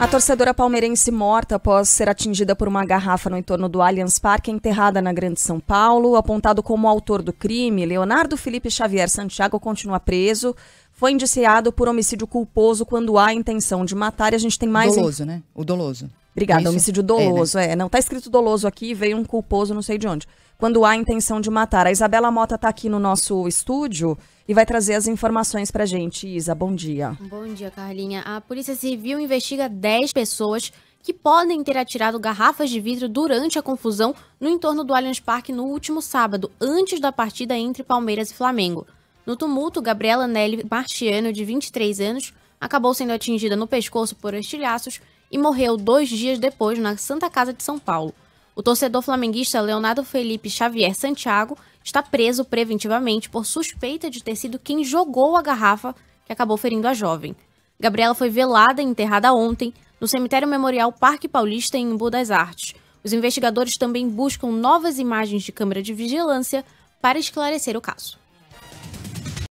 A torcedora palmeirense morta após ser atingida por uma garrafa no entorno do Allianz Parque, é enterrada na Grande São Paulo, apontado como autor do crime, Leonardo Felipe Xavier Santiago continua preso foi indiciado por homicídio culposo quando há intenção de matar. E a gente tem mais. Doloso, né? O doloso. Obrigada, Isso? homicídio doloso. É, né? é, não tá escrito doloso aqui, veio um culposo, não sei de onde. Quando há intenção de matar. A Isabela Mota tá aqui no nosso estúdio e vai trazer as informações pra gente. Isa, bom dia. Bom dia, Carlinha. A Polícia Civil investiga 10 pessoas que podem ter atirado garrafas de vidro durante a confusão no entorno do Allianz Parque no último sábado, antes da partida entre Palmeiras e Flamengo. No tumulto, Gabriela Nelly Martiano, de 23 anos, acabou sendo atingida no pescoço por estilhaços e morreu dois dias depois na Santa Casa de São Paulo. O torcedor flamenguista Leonardo Felipe Xavier Santiago está preso preventivamente por suspeita de ter sido quem jogou a garrafa que acabou ferindo a jovem. Gabriela foi velada e enterrada ontem no cemitério memorial Parque Paulista em Embu das Artes. Os investigadores também buscam novas imagens de câmera de vigilância para esclarecer o caso.